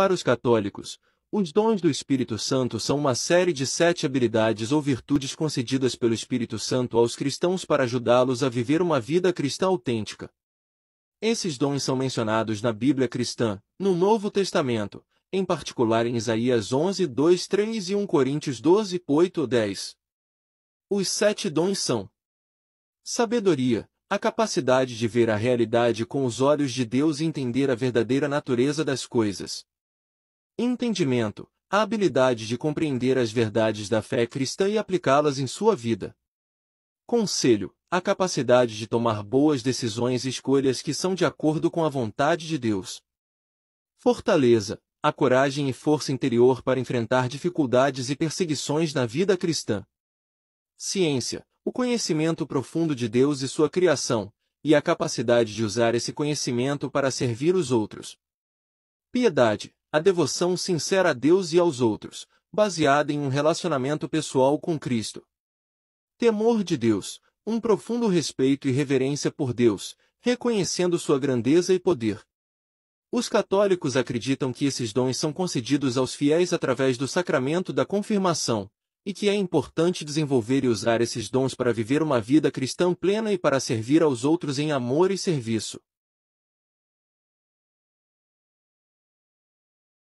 Para os católicos, os dons do Espírito Santo são uma série de sete habilidades ou virtudes concedidas pelo Espírito Santo aos cristãos para ajudá-los a viver uma vida cristã autêntica. Esses dons são mencionados na Bíblia cristã, no Novo Testamento, em particular em Isaías 11, 2, 3 e 1 Coríntios 12, 8, 10. Os sete dons são Sabedoria, a capacidade de ver a realidade com os olhos de Deus e entender a verdadeira natureza das coisas entendimento, a habilidade de compreender as verdades da fé cristã e aplicá-las em sua vida. Conselho: a capacidade de tomar boas decisões e escolhas que são de acordo com a vontade de Deus. Fortaleza: a coragem e força interior para enfrentar dificuldades e perseguições na vida cristã. Ciência: o conhecimento profundo de Deus e sua criação, e a capacidade de usar esse conhecimento para servir os outros. Piedade: a devoção sincera a Deus e aos outros, baseada em um relacionamento pessoal com Cristo. Temor de Deus, um profundo respeito e reverência por Deus, reconhecendo sua grandeza e poder. Os católicos acreditam que esses dons são concedidos aos fiéis através do sacramento da confirmação, e que é importante desenvolver e usar esses dons para viver uma vida cristã plena e para servir aos outros em amor e serviço.